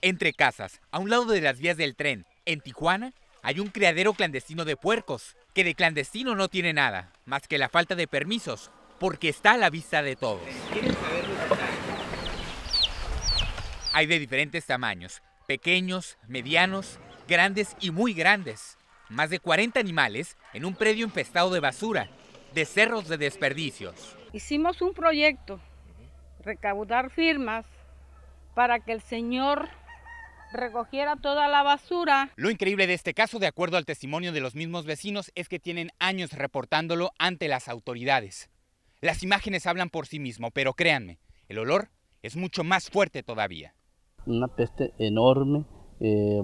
Entre casas, a un lado de las vías del tren, en Tijuana, hay un criadero clandestino de puercos, que de clandestino no tiene nada, más que la falta de permisos, porque está a la vista de todos. Hay de diferentes tamaños, pequeños, medianos, grandes y muy grandes. Más de 40 animales en un predio infestado de basura, de cerros de desperdicios. Hicimos un proyecto, recaudar firmas para que el señor recogiera toda la basura. Lo increíble de este caso, de acuerdo al testimonio de los mismos vecinos, es que tienen años reportándolo ante las autoridades. Las imágenes hablan por sí mismo, pero créanme, el olor es mucho más fuerte todavía. Una peste enorme eh,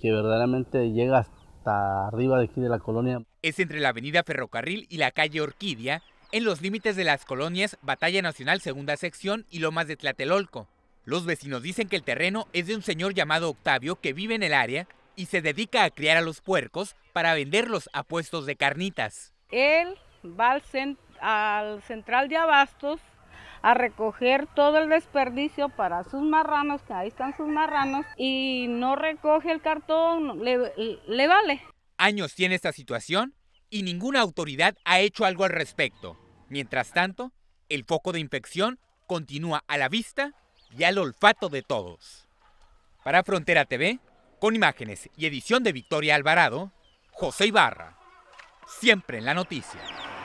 que verdaderamente llega hasta arriba de aquí de la colonia. Es entre la avenida Ferrocarril y la calle Orquídea, en los límites de las colonias Batalla Nacional Segunda Sección y Lomas de Tlatelolco. Los vecinos dicen que el terreno es de un señor llamado Octavio que vive en el área y se dedica a criar a los puercos para venderlos a puestos de carnitas. Él va al, central de abastos a recoger todo el desperdicio para sus marranos, que ahí están sus marranos, y no recoge el cartón, le vale. Años tiene esta situación y ninguna autoridad ha hecho algo al respecto. Mientras tanto, el foco de infección continúa a la vista y al olfato de todos. Para Frontera TV, con imágenes y edición de Victoria Alvarado, José Ibarra. Siempre en la noticia.